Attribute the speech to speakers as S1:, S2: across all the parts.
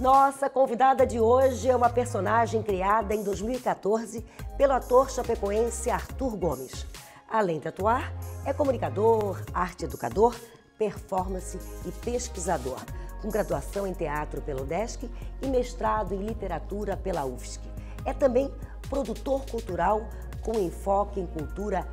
S1: Nossa convidada de hoje é uma personagem criada em 2014 pelo ator chapecoense Arthur Gomes. Além de atuar, é comunicador, arte educador, performance e pesquisador, com graduação em teatro pelo DESC e mestrado em literatura pela UFSC. É também produtor cultural com enfoque em cultura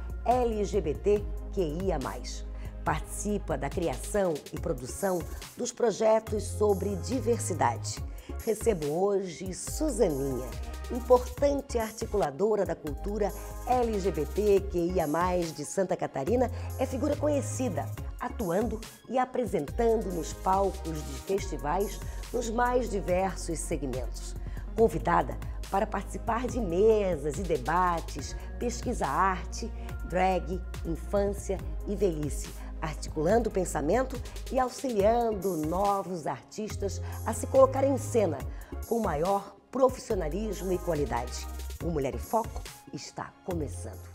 S1: mais. Participa da criação e produção dos projetos sobre diversidade. Recebo hoje Suzaninha, importante articuladora da cultura LGBTQIA+, de Santa Catarina, é figura conhecida, atuando e apresentando nos palcos de festivais nos mais diversos segmentos. Convidada para participar de mesas e debates, pesquisa arte, drag, infância e velhice articulando o pensamento e auxiliando novos artistas a se colocarem em cena com maior profissionalismo e qualidade. O Mulher em Foco está começando.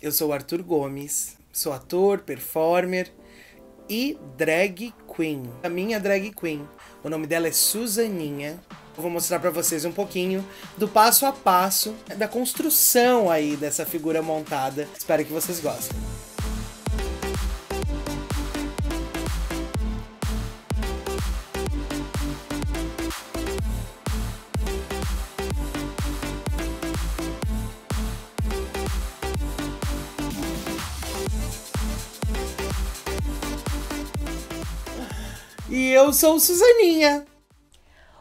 S2: Eu sou Arthur Gomes, sou ator, performer e drag queen, a minha drag queen. O nome dela é Suzaninha. vou mostrar para vocês um pouquinho do passo a passo da construção aí dessa figura montada. Espero que vocês gostem.
S1: eu sou Suzaninha.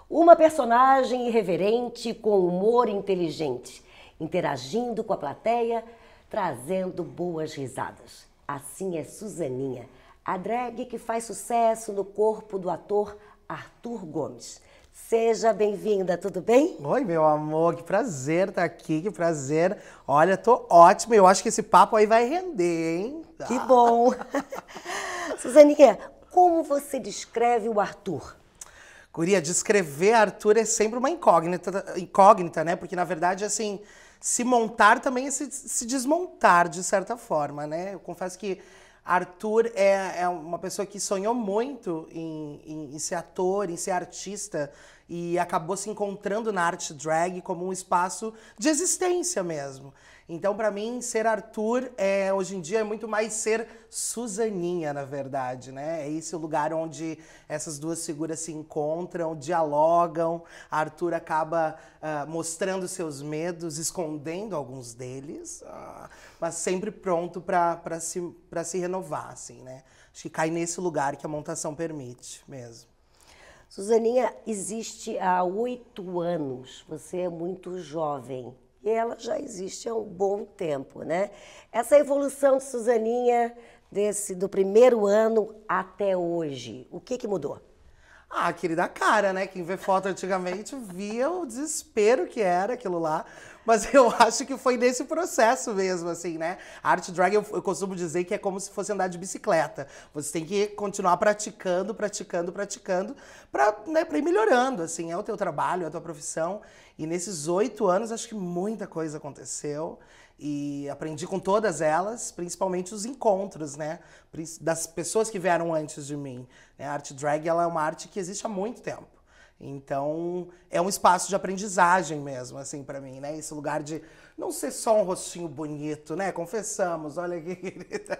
S1: Uma personagem irreverente com humor inteligente, interagindo com a plateia, trazendo boas risadas. Assim é Suzaninha, a drag que faz sucesso no corpo
S2: do ator Arthur Gomes. Seja bem-vinda, tudo bem? Oi, meu amor, que prazer estar tá aqui, que prazer. Olha, tô ótima, eu acho que esse papo aí vai render, hein? Que bom. Suzaninha, como você descreve o Arthur? Curia, descrever Arthur é sempre uma incógnita, incógnita, né? Porque, na verdade, assim, se montar também é se, se desmontar, de certa forma, né? Eu confesso que Arthur é, é uma pessoa que sonhou muito em, em, em, ser ator, em ser artista, e acabou se encontrando na arte drag como um espaço de existência mesmo. Então, para mim, ser Arthur é, hoje em dia é muito mais ser Suzaninha, na verdade, né? É esse o lugar onde essas duas figuras se encontram, dialogam. A Arthur acaba uh, mostrando seus medos, escondendo alguns deles, uh, mas sempre pronto para se, se renovar, assim, né? Acho que cai nesse lugar que a montação permite mesmo. Suzaninha existe há oito anos. Você é
S1: muito jovem e ela já existe há um bom tempo, né? Essa evolução de Suzaninha desse do primeiro ano até hoje, o que que
S2: mudou? Ah, querida cara, né? Quem vê foto antigamente via o desespero que era aquilo lá mas eu acho que foi nesse processo mesmo, assim, né? A arte drag, eu, eu costumo dizer que é como se fosse andar de bicicleta. Você tem que continuar praticando, praticando, praticando, pra, né, pra ir melhorando, assim. É o teu trabalho, é a tua profissão. E nesses oito anos, acho que muita coisa aconteceu e aprendi com todas elas, principalmente os encontros, né? Das pessoas que vieram antes de mim. É, a arte drag ela é uma arte que existe há muito tempo. Então, é um espaço de aprendizagem mesmo, assim, para mim, né? Esse lugar de não ser só um rostinho bonito, né? Confessamos, olha aqui, querida.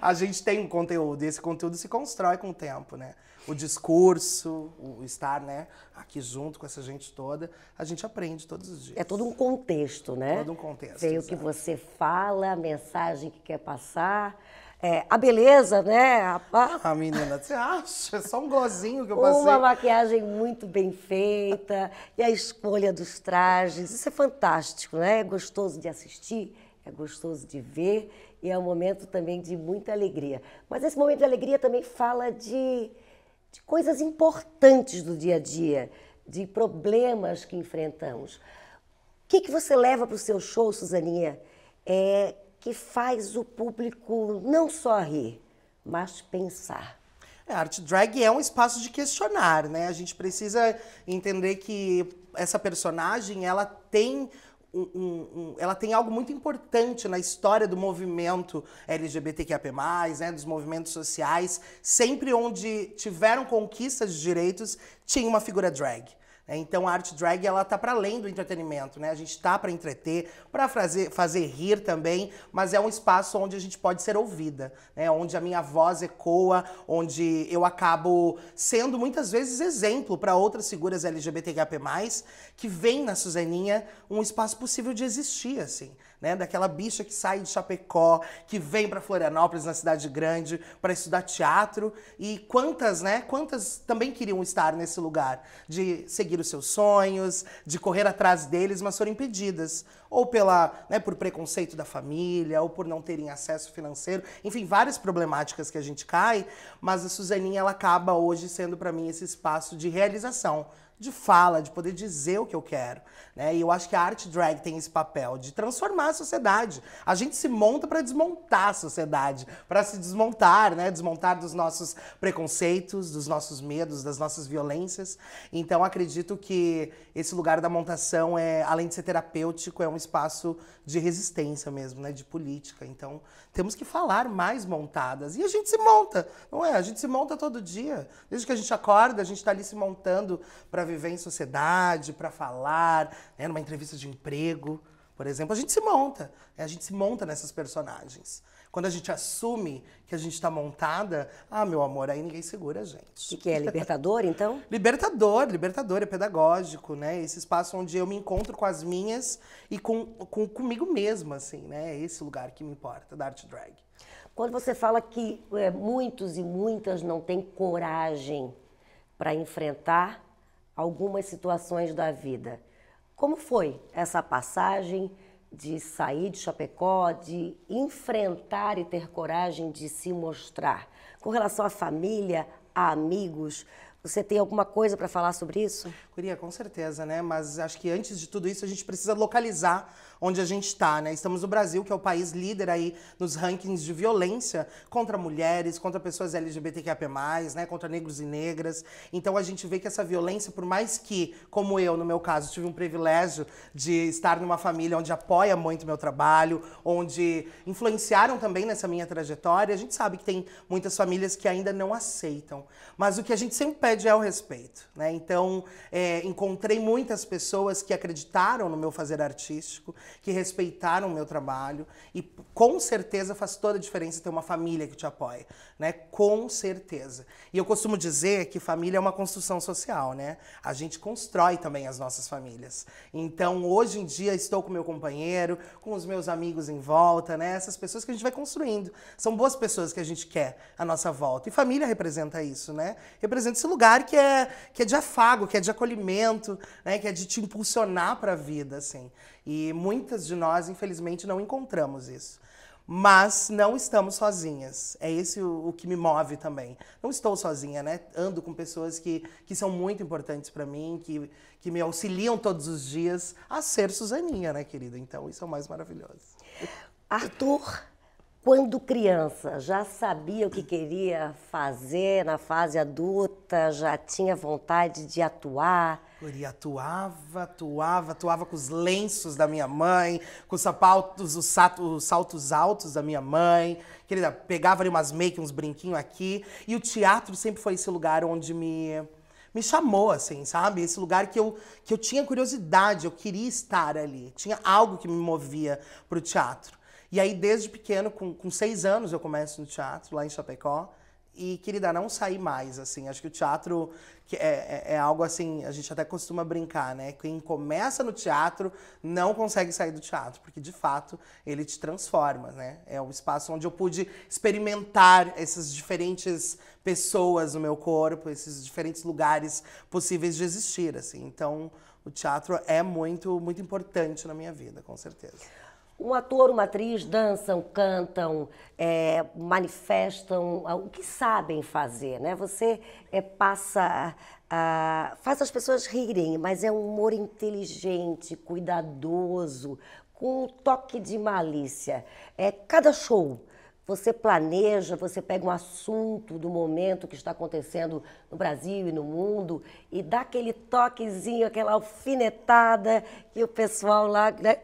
S2: A gente tem um conteúdo e esse conteúdo se constrói com o tempo, né? O discurso, o estar, né, aqui junto com essa gente toda, a gente aprende todos os dias. É todo um contexto, né? Todo um contexto. veio o que você
S1: fala, a mensagem que quer passar é, a beleza, né? A... Ah,
S2: menina, você acha? É só um gozinho que eu passei. Uma
S1: maquiagem muito bem feita e a escolha dos trajes. Isso é fantástico, né? É gostoso de assistir, é gostoso de ver e é um momento também de muita alegria. Mas esse momento de alegria também fala de, de coisas importantes do dia a dia, de problemas que enfrentamos. O que, que você leva para o seu show, Suzaninha? É, que faz o
S2: público não só rir, mas pensar. É, a arte drag é um espaço de questionar, né? A gente precisa entender que essa personagem ela tem um, um, um, ela tem algo muito importante na história do movimento LGBTQAP+, né, dos movimentos sociais, sempre onde tiveram conquistas de direitos, tinha uma figura drag. É, então a arte drag ela tá para além do entretenimento, né? A gente tá para entreter, para fazer, fazer rir também, mas é um espaço onde a gente pode ser ouvida, né? Onde a minha voz ecoa, onde eu acabo sendo muitas vezes exemplo para outras figuras LGBTQIA+ que veem na Suzeninha um espaço possível de existir assim né? Daquela bicha que sai de Chapecó, que vem para Florianópolis, na cidade grande, para estudar teatro. E quantas, né? Quantas também queriam estar nesse lugar de seguir os seus sonhos, de correr atrás deles, mas foram impedidas ou pela, né, por preconceito da família, ou por não terem acesso financeiro, enfim, várias problemáticas que a gente cai, mas a Suzaninha ela acaba hoje sendo para mim esse espaço de realização, de fala, de poder dizer o que eu quero, né? E eu acho que a arte drag tem esse papel de transformar a sociedade. A gente se monta para desmontar a sociedade, para se desmontar, né? Desmontar dos nossos preconceitos, dos nossos medos, das nossas violências. Então acredito que esse lugar da montação é, além de ser terapêutico, é um espaço de resistência mesmo, né? De política. Então, temos que falar mais montadas. E a gente se monta, não é? A gente se monta todo dia. Desde que a gente acorda, a gente está ali se montando para viver em sociedade, para falar, né? numa entrevista de emprego, por exemplo. A gente se monta. É, a gente se monta nessas personagens. Quando a gente assume que a gente está montada, ah, meu amor, aí ninguém segura a gente. O que, é? Libertador, então? libertador, libertador, é pedagógico, né? Esse espaço onde eu me encontro com as minhas e com, com comigo mesma, assim, né? É esse lugar que me importa, da arte drag. Quando você fala que é, muitos e muitas não têm coragem
S1: para enfrentar algumas situações da vida, como foi essa passagem? de sair de Chapecó, de enfrentar e ter coragem de se mostrar. Com relação à família, a amigos,
S2: você tem alguma coisa para falar sobre isso? Curia, com certeza, né? Mas acho que antes de tudo isso a gente precisa localizar onde a gente está, né? Estamos no Brasil, que é o país líder aí nos rankings de violência contra mulheres, contra pessoas LGBTQIA+, né? Contra negros e negras. Então a gente vê que essa violência, por mais que, como eu, no meu caso, tive um privilégio de estar numa família onde apoia muito meu trabalho, onde influenciaram também nessa minha trajetória, a gente sabe que tem muitas famílias que ainda não aceitam. Mas o que a gente sempre pede é o respeito, né? Então, é, encontrei muitas pessoas que acreditaram no meu fazer artístico, que respeitaram o meu trabalho e com certeza faz toda a diferença ter uma família que te apoia, né? Com certeza. E eu costumo dizer que família é uma construção social, né? A gente constrói também as nossas famílias. Então, hoje em dia estou com meu companheiro, com os meus amigos em volta, né? Essas pessoas que a gente vai construindo. São boas pessoas que a gente quer à nossa volta. E família representa isso, né? Representa esse lugar que é que é de afago, que é de acolhimento, né? Que é de te impulsionar para a vida, assim. E muitas de nós, infelizmente, não encontramos isso. Mas não estamos sozinhas. É esse o, o que me move também. Não estou sozinha, né? Ando com pessoas que, que são muito importantes para mim, que, que me auxiliam todos os dias a ser Suzaninha, né, querida? Então, isso é o mais maravilhoso. Arthur, quando
S1: criança, já sabia o que queria fazer na fase adulta,
S2: já tinha vontade de atuar? Guri, atuava, atuava, atuava com os lenços da minha mãe, com os sapatos, os, sato, os saltos altos da minha mãe. Querida, pegava ali umas make, uns brinquinhos aqui. E o teatro sempre foi esse lugar onde me, me chamou, assim, sabe? Esse lugar que eu, que eu tinha curiosidade, eu queria estar ali. Tinha algo que me movia pro teatro. E aí, desde pequeno, com, com seis anos, eu começo no teatro, lá em Chapecó e, querida, não sair mais, assim. Acho que o teatro é, é, é, algo assim, a gente até costuma brincar, né? Quem começa no teatro não consegue sair do teatro, porque de fato ele te transforma, né? É um espaço onde eu pude experimentar essas diferentes pessoas no meu corpo, esses diferentes lugares possíveis de existir, assim. Então, o teatro é muito, muito importante na minha vida, com certeza. Um ator, uma atriz dançam, cantam,
S1: é, manifestam ah, o que sabem fazer, né? Você é, passa a, faz as pessoas rirem, mas é um humor inteligente, cuidadoso, com um toque de malícia. É cada show você planeja, você pega um assunto do momento que está acontecendo no Brasil e no mundo e dá aquele toquezinho, aquela alfinetada que o pessoal lá né?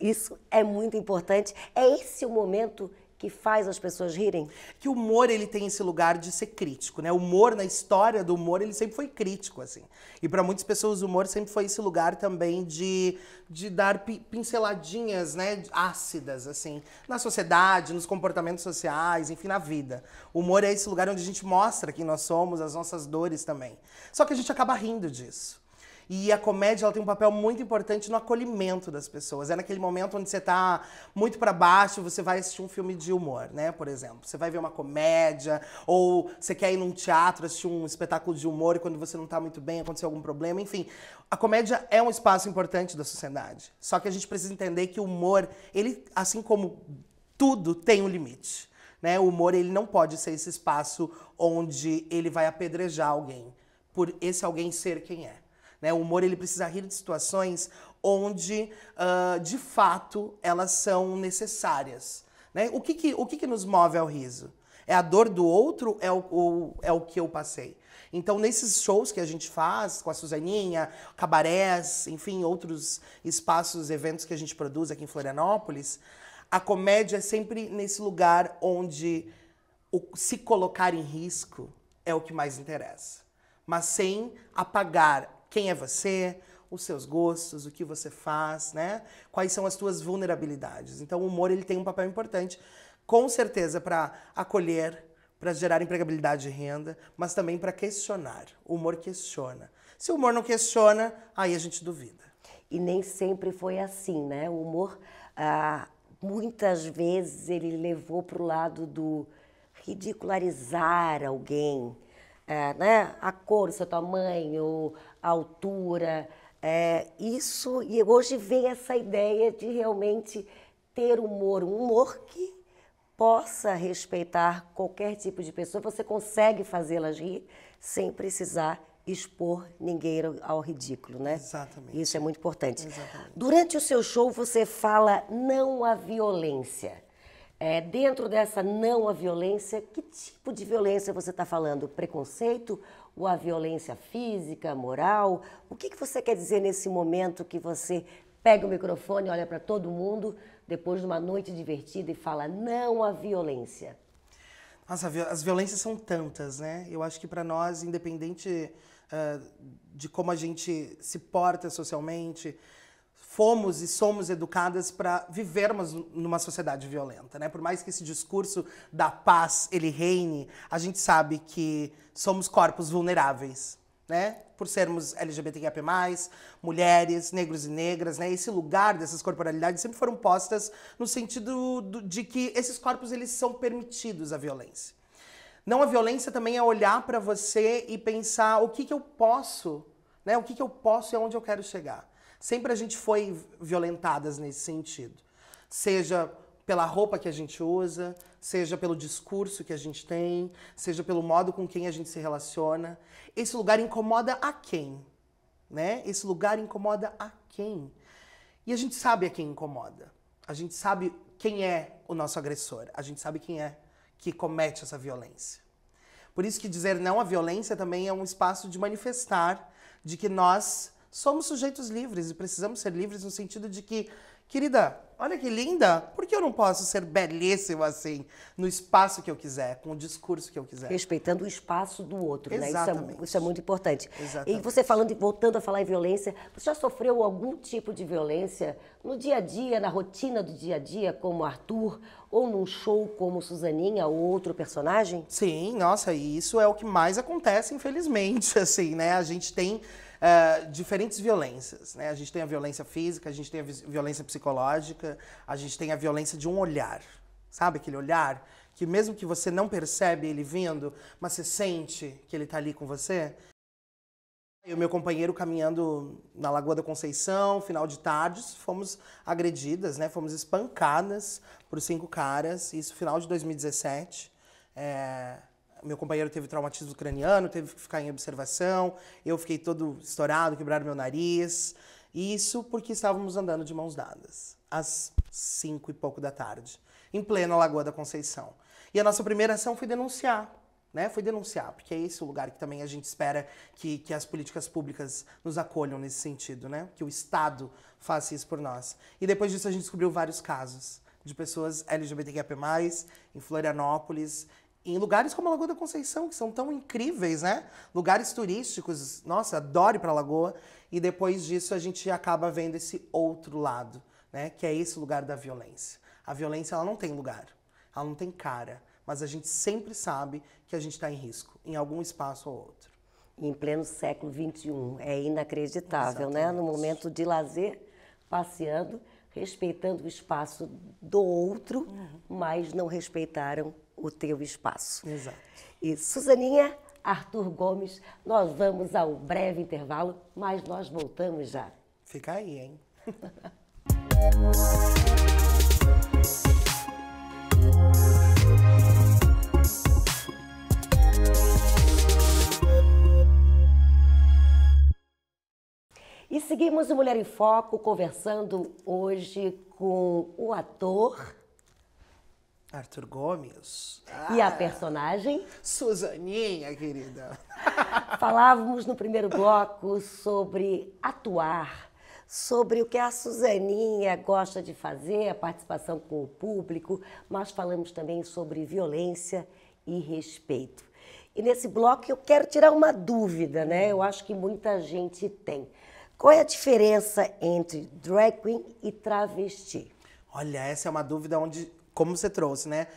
S1: Isso é muito importante. É esse o momento que faz
S2: as pessoas rirem? Que o humor ele tem esse lugar de ser crítico, né? O humor na história do humor ele sempre foi crítico assim. E para muitas pessoas o humor sempre foi esse lugar também de, de dar pinceladinhas, né, ácidas assim, na sociedade, nos comportamentos sociais, enfim, na vida. O humor é esse lugar onde a gente mostra quem nós somos, as nossas dores também. Só que a gente acaba rindo disso. E a comédia ela tem um papel muito importante no acolhimento das pessoas. É naquele momento onde você está muito para baixo, você vai assistir um filme de humor, né? Por exemplo, você vai ver uma comédia ou você quer ir num teatro assistir um espetáculo de humor e quando você não está muito bem, aconteceu algum problema, enfim. A comédia é um espaço importante da sociedade. Só que a gente precisa entender que o humor, ele assim como tudo tem um limite. Né? O humor ele não pode ser esse espaço onde ele vai apedrejar alguém por esse alguém ser quem é. Né? O humor ele precisa rir de situações onde, uh, de fato, elas são necessárias. Né? O, que, que o que, que nos move ao riso? É a dor do outro, é o, o, é o que eu passei. Então, nesses shows que a gente faz com a Suzaninha, cabarés, enfim, outros espaços, eventos que a gente produz aqui em Florianópolis, a comédia é sempre nesse lugar onde o, se colocar em risco é o que mais interessa. Mas sem apagar quem é você, os seus gostos, o que você faz, né? Quais são as tuas vulnerabilidades. Então o humor ele tem um papel importante, com certeza para acolher, para gerar empregabilidade e renda, mas também para questionar. O humor questiona. Se o humor não questiona, aí a gente duvida. E nem sempre
S1: foi assim, né? O humor ah, muitas vezes ele levou para o lado do ridicularizar alguém, é, né? a cor, o seu tamanho, a altura. É, isso, e hoje vem essa ideia de realmente ter humor, um humor que possa respeitar qualquer tipo de pessoa, você consegue fazê-las rir sem precisar expor ninguém ao ridículo, né? Exatamente. Isso é muito importante. Exatamente. Durante o seu show você fala não à violência. É, dentro dessa não a violência, que tipo de violência você está falando? Preconceito ou a violência física, moral? O que, que você quer dizer nesse momento que você pega o microfone, olha para todo mundo depois de uma noite divertida e fala não à violência?
S2: Nossa, as violências são tantas, né? Eu acho que para nós, independente uh, de como a gente se porta socialmente, fomos e somos educadas para vivermos numa sociedade violenta, né? Por mais que esse discurso da paz ele reine, a gente sabe que somos corpos vulneráveis, né? Por sermos LGBTQIA+, mulheres, negros e negras, né? Esse lugar dessas corporalidades sempre foram postas no sentido do, de que esses corpos eles são permitidos à violência. Não a violência também é olhar para você e pensar o que, que eu posso, né? O que, que eu posso e aonde eu quero chegar. Sempre a gente foi violentadas nesse sentido. Seja pela roupa que a gente usa, seja pelo discurso que a gente tem, seja pelo modo com quem a gente se relaciona. Esse lugar incomoda a quem? Né? Esse lugar incomoda a quem? E a gente sabe a quem incomoda. A gente sabe quem é o nosso agressor. A gente sabe quem é que comete essa violência. Por isso que dizer não à violência também é um espaço de manifestar de que nós somos sujeitos livres e precisamos ser livres no sentido de que, querida, olha que linda, por que eu não posso ser belíssimo assim, no espaço que eu quiser, com o discurso que eu quiser? Respeitando o espaço do outro, Exatamente. né? Isso é, isso é muito
S1: importante. Exatamente. E você falando, voltando a falar em violência, você já sofreu algum tipo de violência no dia a dia, na rotina do dia a dia, como Arthur, ou num show como
S2: Suzaninha ou outro personagem? Sim, nossa, isso é o que mais acontece, infelizmente, assim, né? A gente tem uh, diferentes violências. Né? A gente tem a violência física, a gente tem a violência psicológica, a gente tem a violência de um olhar. Sabe aquele olhar que mesmo que você não percebe ele vindo, mas você sente que ele está ali com você? E o meu companheiro caminhando na Lagoa da Conceição, final de tarde, fomos agredidas, né? Fomos espancadas por cinco caras, isso final de 2017. É meu companheiro teve traumatismo craniano, teve que ficar em observação, eu fiquei todo estourado, quebraram meu nariz. Isso porque estávamos andando de mãos dadas, às cinco e pouco da tarde, em plena Lagoa da Conceição. E a nossa primeira ação foi denunciar, né? Foi denunciar, porque é esse o lugar que também a gente espera que, que as políticas públicas nos acolham nesse sentido, né? Que o Estado faça isso por nós. E depois disso a gente descobriu vários casos de pessoas LGBTQIA+, em Florianópolis, em lugares como a Lagoa da Conceição, que são tão incríveis, né? Lugares turísticos, nossa, adoro ir para a Lagoa. E depois disso a gente acaba vendo esse outro lado, né? Que é esse lugar da violência. A violência, ela não tem lugar, ela não tem cara, mas a gente sempre sabe que a gente está em risco, em algum espaço ou outro. Em
S1: pleno século XXI, é inacreditável, Exatamente. né? No momento de lazer, passeando, respeitando o espaço do outro, uhum. mas não respeitaram o teu espaço. Exato. E Suzaninha, Arthur Gomes, nós vamos ao breve intervalo, mas nós voltamos já. Fica aí, hein? E seguimos o Mulher em Foco conversando hoje com o ator
S2: Arthur Gomes. E a ah,
S1: personagem? Suzaninha, querida. Falávamos no primeiro bloco sobre atuar, sobre o que a Suzaninha gosta de fazer, a participação com o público, mas falamos também sobre violência e respeito. E nesse bloco eu quero tirar uma dúvida, né? Eu acho que muita gente tem. Qual é a diferença entre drag queen
S2: e travesti? Olha, essa é uma dúvida onde como você trouxe, né?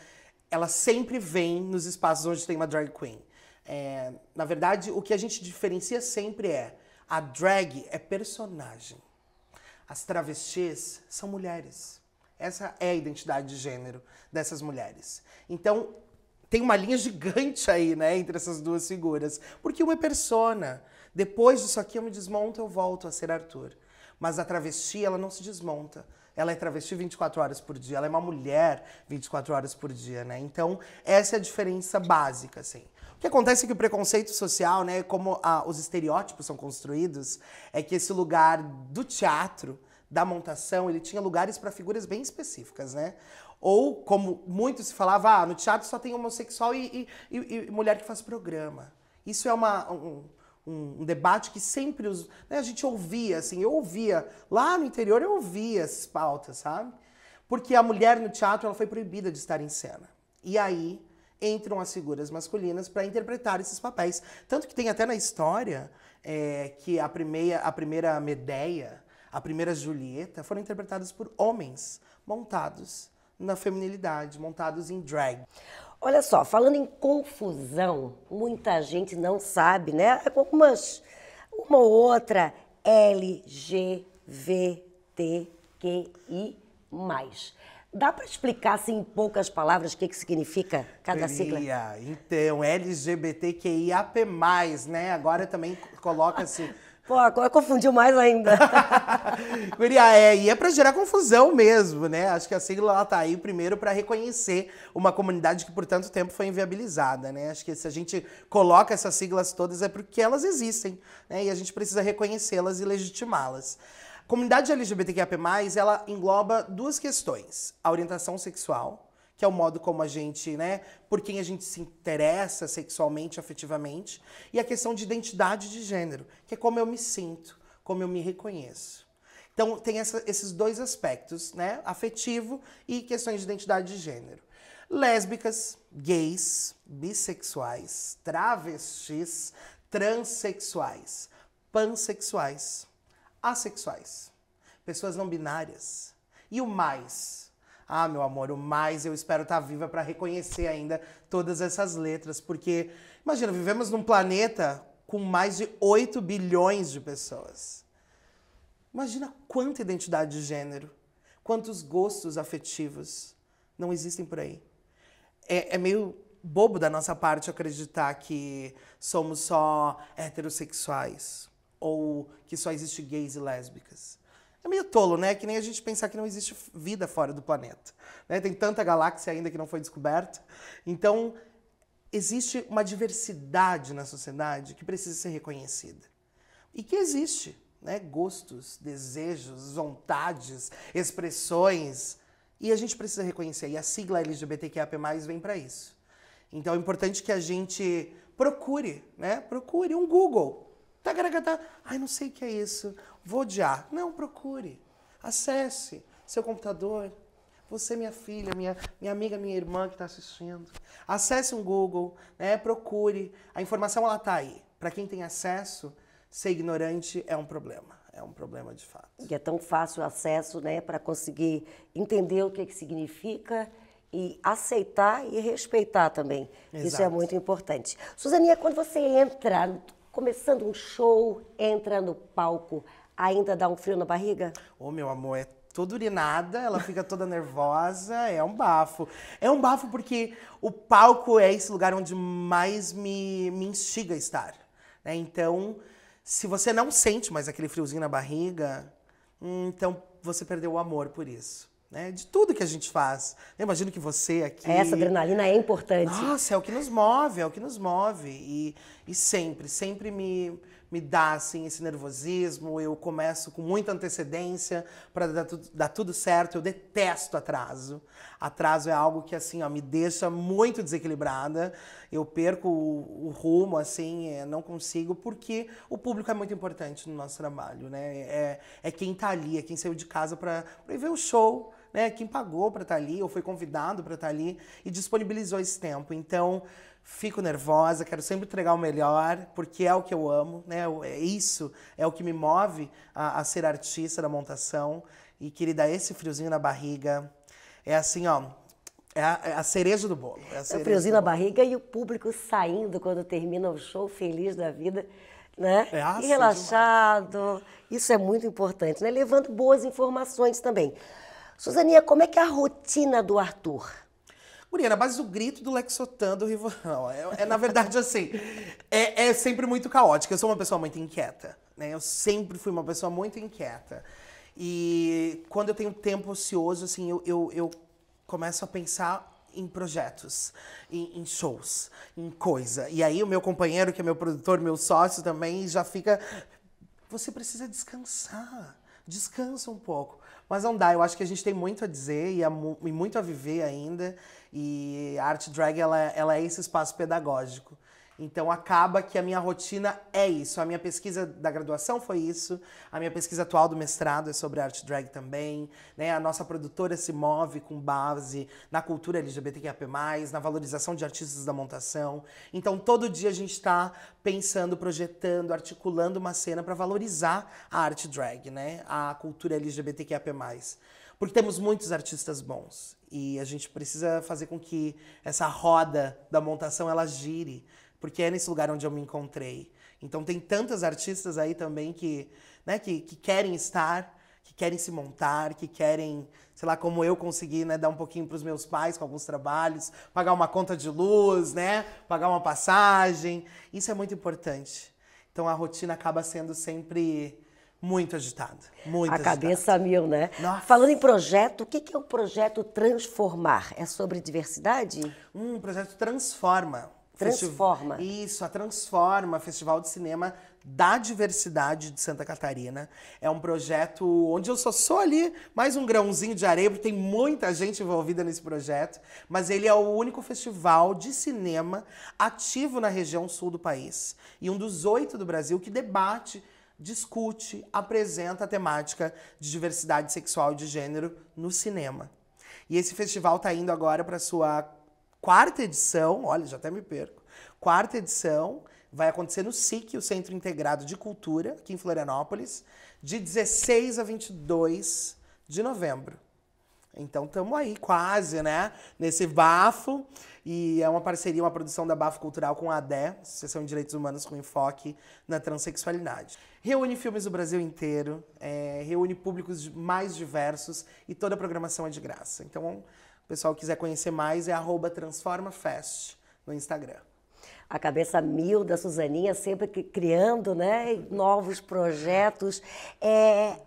S2: Ela sempre vem nos espaços onde tem uma drag queen. É, na verdade, o que a gente diferencia sempre é a drag é personagem. As travestis são mulheres. Essa é a identidade de gênero dessas mulheres. Então, tem uma linha gigante aí, né, entre essas duas figuras. Porque uma é persona. Depois disso aqui eu me desmonto, eu volto a ser Arthur. Mas a travesti, ela não se desmonta ela é travesti 24 horas por dia, ela é uma mulher 24 horas por dia, né? Então, essa é a diferença básica, assim. O que acontece é que o preconceito social, né, como a, os estereótipos são construídos, é que esse lugar do teatro, da montação, ele tinha lugares para figuras bem específicas, né? Ou, como muito se falava, ah, no teatro só tem homossexual e, e, e, e mulher que faz programa. Isso é uma, um, um, um debate que sempre os, né, a gente ouvia, assim, eu ouvia, lá no interior eu ouvia essas pautas, sabe? Porque a mulher no teatro ela foi proibida de estar em cena. E aí entram as figuras masculinas para interpretar esses papéis. Tanto que tem até na história é, que a primeira, a primeira Medeia, a primeira Julieta foram interpretadas por homens montados na feminilidade, montados em drag.
S1: Olha só, falando em confusão, muita gente não sabe, né? Algumas, é uma ou outra LGBTQI. Dá para explicar assim, em poucas palavras o que, que significa
S2: cada Teria. sigla? Então, LGBTQIAP+, né? Agora também coloca-se Pô, agora confundiu mais ainda. Guria, é, e é para gerar confusão mesmo, né? Acho que a sigla ela tá aí primeiro para reconhecer uma comunidade que por tanto tempo foi inviabilizada, né? Acho que se a gente coloca essas siglas todas é porque elas existem, né? E a gente precisa reconhecê-las e legitimá-las. A comunidade LGBTQIA+, ela engloba duas questões: a orientação sexual, que é o modo como a gente, né, por quem a gente se interessa sexualmente, afetivamente, e a questão de identidade de gênero, que é como eu me sinto, como eu me reconheço. Então tem essa, esses dois aspectos, né, afetivo e questões de identidade de gênero. Lésbicas, gays, bissexuais, travestis, transexuais, pansexuais, assexuais, pessoas não binárias e o mais, ah, meu amor, o mais eu espero estar tá viva para reconhecer ainda todas essas letras, porque imagina, vivemos num planeta com mais de 8 bilhões de pessoas. Imagina quanta identidade de gênero, quantos gostos afetivos não existem por aí. É, é meio bobo da nossa parte acreditar que somos só heterossexuais ou que só existe gays e lésbicas. É meio tolo, né? É que nem a gente pensar que não existe vida fora do planeta. Né? Tem tanta galáxia ainda que não foi descoberta. Então, existe uma diversidade na sociedade que precisa ser reconhecida. E que existe, né? Gostos, desejos, vontades, expressões. E a gente precisa reconhecer. E a sigla LGBTQIA+, vem para isso. Então é importante que a gente procure, né? Procure um Google. Tagaragatá. Tá, Ai, não sei o que é isso. Vou odiar. Não, procure. Acesse seu computador. Você, minha filha, minha, minha amiga, minha irmã que está assistindo. Acesse um Google, né? procure. A informação ela está aí. Para quem tem acesso, ser ignorante é um problema. É um problema de fato. E é tão fácil o acesso
S1: né, para conseguir entender o que, que significa e aceitar e respeitar também. Exato. Isso é muito importante. Suzaninha, quando você entra começando
S2: um show, entra no palco, ainda dá um frio na barriga? Ô, oh, meu amor, é toda urinada, ela fica toda nervosa, é um bafo. É um bafo porque o palco é esse lugar onde mais me, me instiga a estar. Né? Então, se você não sente mais aquele friozinho na barriga, hum, então você perdeu o amor por isso. Né? De tudo que a gente faz. Eu imagino que você aqui. Essa adrenalina é importante. Nossa, é o que nos move, é o que nos move. E, e sempre, sempre me, me dá assim, esse nervosismo. Eu começo com muita antecedência para dar, tu, dar tudo certo. Eu detesto atraso. Atraso é algo que assim ó, me deixa muito desequilibrada. Eu perco o, o rumo, assim, é, não consigo, porque o público é muito importante no nosso trabalho. Né? É, é quem está ali, é quem saiu de casa para ver o show né, quem pagou para estar tá ali ou foi convidado para estar tá ali e disponibilizou esse tempo. Então, fico nervosa, quero sempre entregar o melhor, porque é o que eu amo, né? É isso é o que me move a, a ser artista da montação e que dar dá esse friozinho na barriga. É assim, ó, é a, é a, cereja do bolo. É, é o friozinho na barriga e o público saindo quando termina o show, feliz da vida,
S1: né? É assim, e relaxado. Demais. Isso é muito importante, né? Levando boas informações
S2: também. Suzania, como é que é a rotina do Arthur? Guria, na base do grito do Lexotan do Rivotril. É, é, na verdade, assim, é, é, sempre muito caótica. Eu sou uma pessoa muito inquieta, né? Eu sempre fui uma pessoa muito inquieta. E quando eu tenho tempo ocioso, assim, eu, eu, eu começo a pensar em projetos, em, em, shows, em coisa. E aí o meu companheiro, que é meu produtor, meu sócio também, já fica... Você precisa descansar, descansa um pouco. Mas não dá, eu acho que a gente tem muito a dizer e, a, e muito a viver ainda. E a arte drag ela, é, ela é esse espaço pedagógico então acaba que a minha rotina é isso. A minha pesquisa da graduação foi isso, a minha pesquisa atual do mestrado é sobre arte drag também, né? A nossa produtora se move com base na cultura LGBTQAP+, na valorização de artistas da montação. Então todo dia a gente está pensando, projetando, articulando uma cena para valorizar a arte drag, né? A cultura LGBTQAP+. Porque temos muitos artistas bons e a gente precisa fazer com que essa roda da montação ela gire porque é nesse lugar onde eu me encontrei. Então tem tantas artistas aí também que, né, que, que querem estar, que querem se montar, que querem, sei lá, como eu consegui, né, dar um pouquinho para os meus pais com alguns trabalhos, pagar uma conta de luz, né, pagar uma passagem. Isso é muito importante. Então a rotina acaba sendo sempre muito agitada, muito A agitado. cabeça mil, né? Nossa.
S1: Falando em projeto, o que é o projeto Transformar? É sobre diversidade? Um
S2: projeto transforma Transforma. Isso, a Transforma, Festival de Cinema da Diversidade de Santa Catarina. É um projeto onde eu só sou ali mais um grãozinho de areia, porque tem muita gente envolvida nesse projeto, mas ele é o único festival de cinema ativo na região sul do país e um dos oito do Brasil que debate discute, apresenta a temática de diversidade sexual e de gênero no cinema. E esse festival está indo agora para sua quarta edição, olha, já até me perco. Quarta edição vai acontecer no SIC, o Centro Integrado de Cultura, aqui em Florianópolis, de 16 a 22 de novembro. Então estamos aí quase, né? Nesse bafo. E é uma parceria, uma produção da Bafo Cultural com a ADE, Associação de Direitos Humanos com enfoque na transexualidade. Reúne filmes do Brasil inteiro, é, reúne públicos mais diversos e toda a programação é de graça. Então o pessoal quiser conhecer mais é transformafest no Instagram. A cabeça mil da Suzaninha sempre criando
S1: né, novos projetos. É,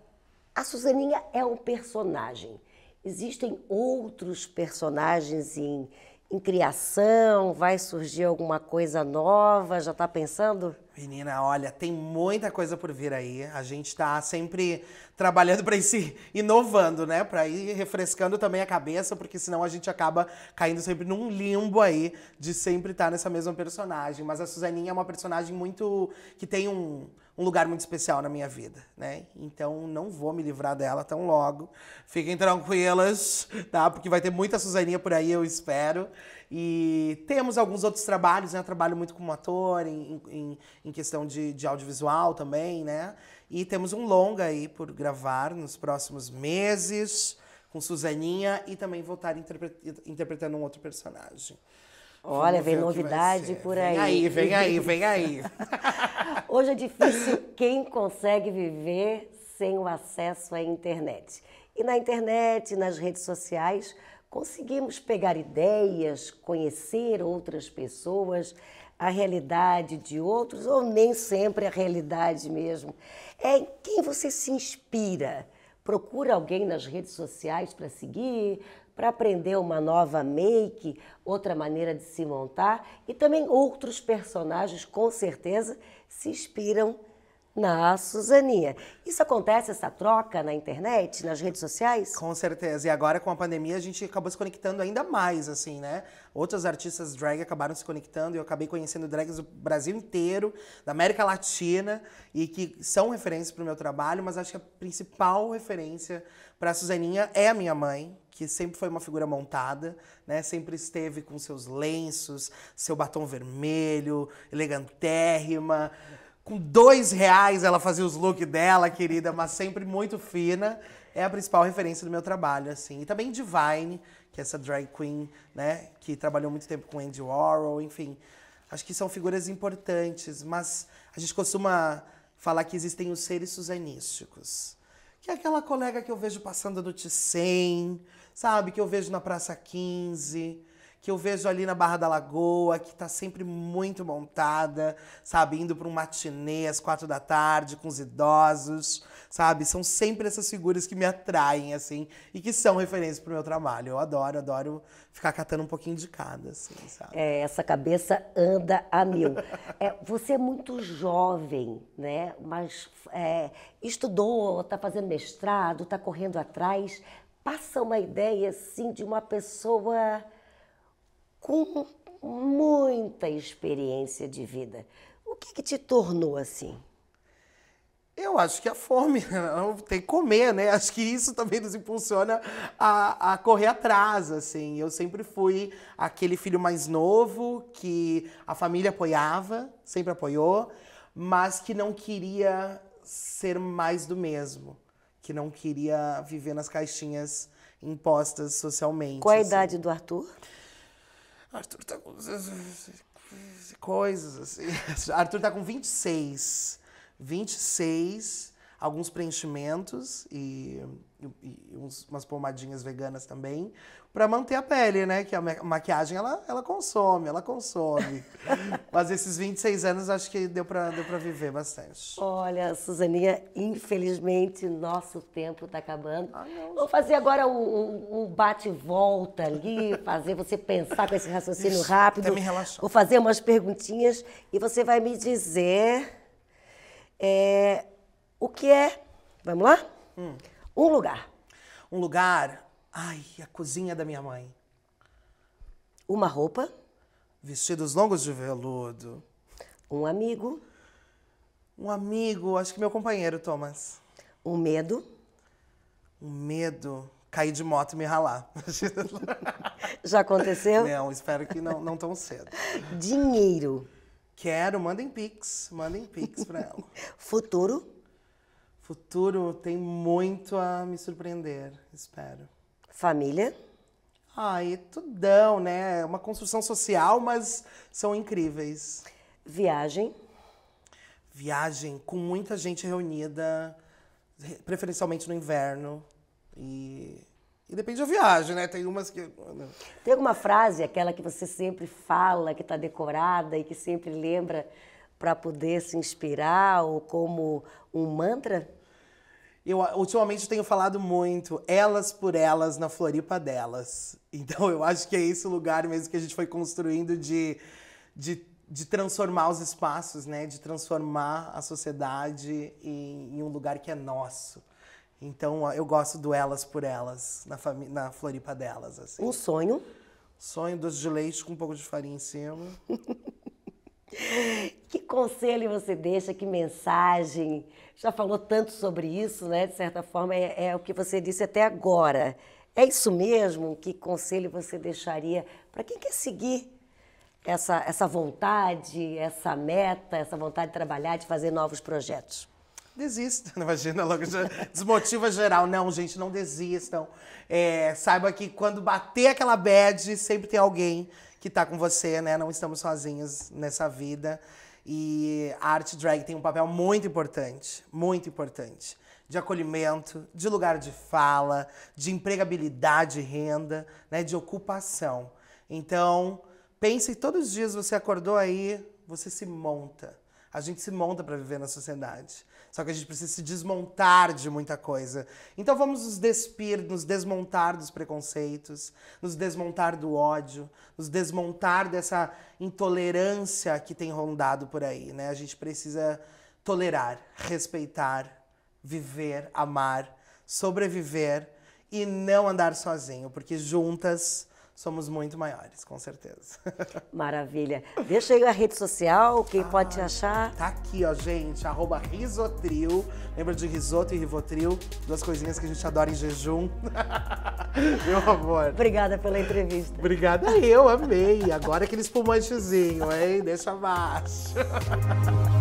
S1: a Suzaninha é um personagem. Existem outros personagens em em
S2: criação? Vai surgir alguma coisa nova? Já está pensando? Menina, olha, tem muita coisa por vir aí. A gente está sempre trabalhando para ir se inovando, né? Para ir refrescando também a cabeça, porque senão a gente acaba caindo sempre num limbo aí de sempre estar tá nessa mesma personagem. Mas a Suzaninha é uma personagem muito que tem um um lugar muito especial na minha vida, né? Então não vou me livrar dela tão logo. Fiquem tranquilas, tá? Porque vai ter muita Suzaninha por aí, eu espero. E temos alguns outros trabalhos, né? Eu trabalho muito como ator, em, em, em questão de, de audiovisual também, né? E temos um longa aí por gravar nos próximos meses com Suzaninha e também vou estar interpretando um outro personagem.
S1: Olha, vem novidade
S2: por aí. Vem aí, vem aí, vem aí. Hoje é
S1: difícil quem consegue viver sem o acesso à internet. E na internet, nas redes sociais, conseguimos pegar ideias, conhecer outras pessoas, a realidade de outros, ou nem sempre a realidade mesmo. É em quem você se inspira. Procura alguém nas redes sociais para seguir, para aprender uma nova make, outra maneira de se montar e também outros personagens, com certeza, se inspiram na
S2: Suzania. Isso acontece, essa troca na internet, nas redes sociais? Com certeza. E agora com a pandemia a gente acabou se conectando ainda mais, assim, né? Outros artistas drag acabaram se conectando e eu acabei conhecendo drags do Brasil inteiro, da América Latina, e que são referências para o meu trabalho, mas acho que a principal referência para a Suzaninha é a minha mãe, que sempre foi uma figura montada, né? Sempre esteve com seus lenços, seu batom vermelho, elegantérrima. Com dois reais ela fazia os looks dela, querida, mas sempre muito fina. É a principal referência do meu trabalho, assim. E também Divine, que é essa drag queen, né? Que trabalhou muito tempo com Andy Warhol, enfim. Acho que são figuras importantes, mas a gente costuma falar que existem os seres suzanísticos. Que é aquela colega que eu vejo passando no 100 sabe? Que eu vejo na Praça 15 que eu vejo ali na Barra da Lagoa, que tá sempre muito montada, sabe? Indo para um matinê às quatro da tarde com os idosos, sabe? São sempre essas figuras que me atraem, assim, e que são para pro meu trabalho. Eu adoro, adoro ficar catando um pouquinho de cada, assim, sabe?
S1: É, essa cabeça anda a mil.
S2: É, você é muito jovem,
S1: né? Mas é, estudou, tá fazendo mestrado, tá correndo atrás. Passa uma ideia, assim, de uma pessoa com muita experiência de vida. O que, que te tornou assim?
S2: Eu acho que a fome, tem que comer, né? Acho que isso também nos impulsiona a, a, correr atrás, assim. Eu sempre fui aquele filho mais novo que a família apoiava, sempre apoiou, mas que não queria ser mais do mesmo, que não queria viver nas caixinhas impostas socialmente. Qual a assim. idade do Arthur? Arthur tá com. Coisas assim. Arthur tá com 26. 26, alguns preenchimentos e e, uns, umas pomadinhas veganas também, para manter a pele, né? Que a maquiagem ela, ela consome, ela consome. Mas esses 26 anos acho que deu para deu pra viver bastante.
S1: Olha, Suzaninha, infelizmente nosso tempo está acabando. Ah, Vou fazer agora um bate-volta ali, fazer você pensar com esse raciocínio Ixi, rápido. Até me Vou fazer umas perguntinhas e você vai me dizer é, o que é. Vamos lá? Hum. Um lugar.
S2: Um lugar. Ai, a cozinha da minha mãe.
S1: Uma roupa.
S2: Vestidos longos de veludo. Um amigo. Um amigo, acho que meu companheiro, Thomas. Um medo. Um medo. Cair de moto e me ralar. Já aconteceu? Não, espero que não, não tão cedo. Dinheiro. Quero, mandem pix, mandem pix pra ela. Futuro futuro tem muito a me surpreender, espero. Família? Ai, ah, tudão, né? É uma construção social, mas são incríveis. Viagem? Viagem com muita gente reunida, preferencialmente no inverno. E, e depende da viagem, né? Tem umas que. Né? Tem alguma frase, aquela que você sempre
S1: fala, que está decorada e que sempre lembra para poder se inspirar ou
S2: como um mantra? Eu ultimamente eu tenho falado muito elas por elas na Floripa delas. Então eu acho que é esse lugar mesmo que a gente foi construindo de, de, de transformar os espaços, né? De transformar a sociedade em, em, um lugar que é nosso. Então eu gosto do elas por elas na, na Floripa delas. Assim. Um sonho? Sonho doce de leite com um pouco de
S1: farinha em cima. Que conselho você deixa? Que mensagem? Já falou tanto sobre isso, né? De certa forma, é, é o que você disse até agora. É isso mesmo? Que conselho você deixaria para quem quer seguir essa, essa vontade, essa meta, essa vontade de trabalhar, de fazer novos
S2: projetos? Desista, imagina, logo já desmotiva geral. Não, gente, não desistam. É, saiba que quando bater aquela bad, sempre tem alguém que tá com você, né? Não estamos sozinhos nessa vida. E a arte drag tem um papel muito importante, muito importante. De acolhimento, de lugar de fala, de empregabilidade e renda, né? De ocupação. Então, pense todos os dias você acordou aí, você se monta. A gente se monta para viver na sociedade. Só que a gente precisa se desmontar de muita coisa. Então vamos nos despir, nos desmontar dos preconceitos, nos desmontar do ódio, nos desmontar dessa intolerância que tem rondado por aí, né? A gente precisa tolerar, respeitar, viver, amar, sobreviver e não andar sozinho, porque juntas somos muito maiores, com certeza. Maravilha. Deixa aí a rede social, quem ah, pode te achar. Tá aqui, ó, gente, arroba Risotril. Lembra de risoto e rivotril? Duas coisinhas que a gente adora em jejum. Meu amor. Obrigada pela entrevista. Obrigada eu, amei. Agora aquele espumantezinho, hein? Deixa abaixo.